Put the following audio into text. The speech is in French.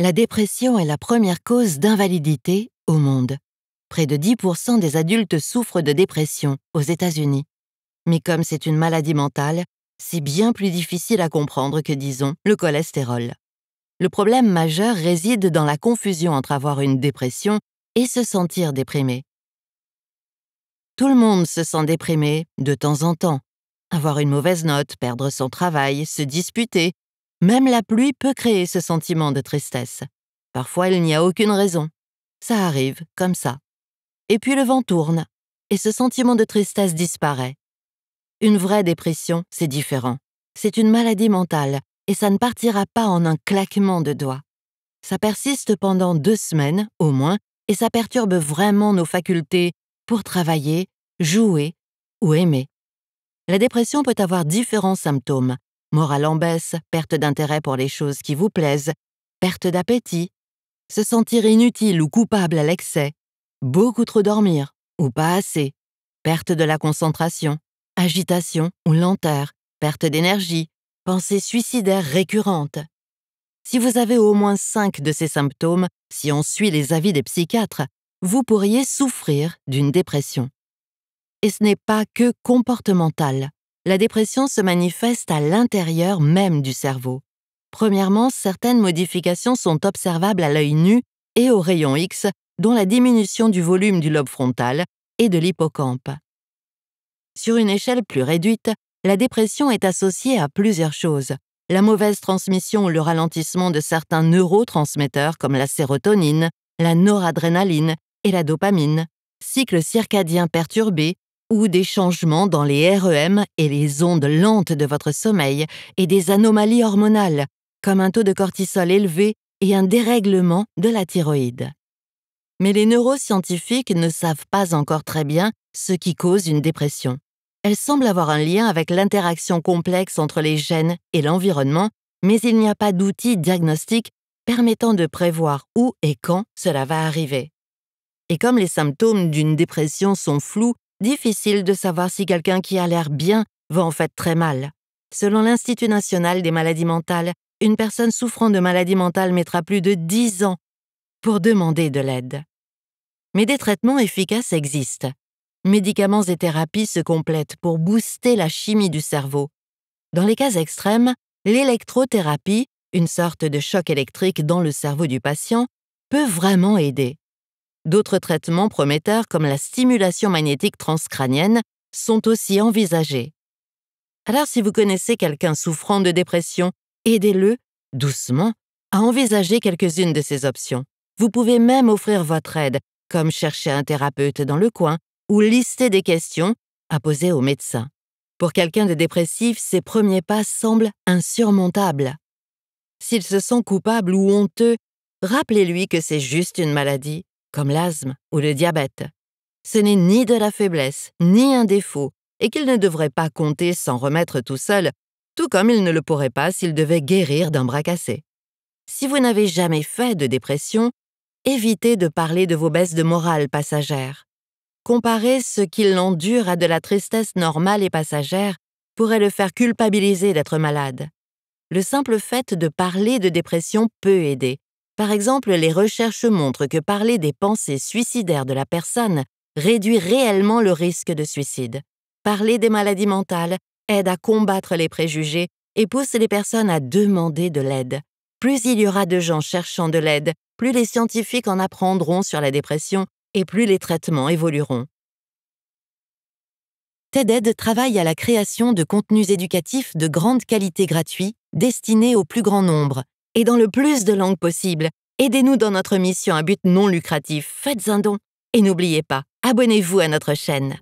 la dépression est la première cause d'invalidité au monde. Près de 10% des adultes souffrent de dépression aux États-Unis. Mais comme c'est une maladie mentale, c'est bien plus difficile à comprendre que, disons, le cholestérol. Le problème majeur réside dans la confusion entre avoir une dépression et se sentir déprimé. Tout le monde se sent déprimé de temps en temps. Avoir une mauvaise note, perdre son travail, se disputer, même la pluie peut créer ce sentiment de tristesse. Parfois, il n'y a aucune raison. Ça arrive, comme ça. Et puis le vent tourne, et ce sentiment de tristesse disparaît. Une vraie dépression, c'est différent. C'est une maladie mentale, et ça ne partira pas en un claquement de doigts. Ça persiste pendant deux semaines, au moins, et ça perturbe vraiment nos facultés pour travailler, jouer ou aimer. La dépression peut avoir différents symptômes, morale en baisse, perte d'intérêt pour les choses qui vous plaisent, perte d'appétit, se sentir inutile ou coupable à l'excès, beaucoup trop dormir ou pas assez, perte de la concentration, agitation ou lenteur, perte d'énergie, pensée suicidaire récurrente. Si vous avez au moins cinq de ces symptômes, si on suit les avis des psychiatres, vous pourriez souffrir d'une dépression. Et ce n'est pas que comportemental la dépression se manifeste à l'intérieur même du cerveau. Premièrement, certaines modifications sont observables à l'œil nu et au rayon X, dont la diminution du volume du lobe frontal et de l'hippocampe. Sur une échelle plus réduite, la dépression est associée à plusieurs choses. La mauvaise transmission ou le ralentissement de certains neurotransmetteurs comme la sérotonine, la noradrénaline et la dopamine, cycle circadien perturbé, ou des changements dans les REM et les ondes lentes de votre sommeil et des anomalies hormonales, comme un taux de cortisol élevé et un dérèglement de la thyroïde. Mais les neuroscientifiques ne savent pas encore très bien ce qui cause une dépression. Elle semble avoir un lien avec l'interaction complexe entre les gènes et l'environnement, mais il n'y a pas d'outil diagnostiques permettant de prévoir où et quand cela va arriver. Et comme les symptômes d'une dépression sont flous difficile de savoir si quelqu'un qui a l'air bien va en fait très mal. Selon l'Institut national des maladies mentales, une personne souffrant de maladies mentales mettra plus de 10 ans pour demander de l'aide. Mais des traitements efficaces existent. Médicaments et thérapies se complètent pour booster la chimie du cerveau. Dans les cas extrêmes, l'électrothérapie, une sorte de choc électrique dans le cerveau du patient, peut vraiment aider. D'autres traitements prometteurs comme la stimulation magnétique transcrânienne sont aussi envisagés. Alors si vous connaissez quelqu'un souffrant de dépression, aidez-le, doucement, à envisager quelques-unes de ces options. Vous pouvez même offrir votre aide, comme chercher un thérapeute dans le coin ou lister des questions à poser au médecin. Pour quelqu'un de dépressif, ces premiers pas semblent insurmontables. S'il se sent coupable ou honteux, rappelez-lui que c'est juste une maladie comme l'asthme ou le diabète. Ce n'est ni de la faiblesse, ni un défaut, et qu'il ne devrait pas compter sans remettre tout seul, tout comme il ne le pourrait pas s'il devait guérir d'un bras cassé. Si vous n'avez jamais fait de dépression, évitez de parler de vos baisses de morale passagères. Comparer ce qu'il endure à de la tristesse normale et passagère pourrait le faire culpabiliser d'être malade. Le simple fait de parler de dépression peut aider, par exemple, les recherches montrent que parler des pensées suicidaires de la personne réduit réellement le risque de suicide. Parler des maladies mentales aide à combattre les préjugés et pousse les personnes à demander de l'aide. Plus il y aura de gens cherchant de l'aide, plus les scientifiques en apprendront sur la dépression et plus les traitements évolueront. TEDED travaille à la création de contenus éducatifs de grande qualité gratuits destinés au plus grand nombre et dans le plus de langues possible. Aidez-nous dans notre mission à but non lucratif. Faites un don. Et n'oubliez pas, abonnez-vous à notre chaîne.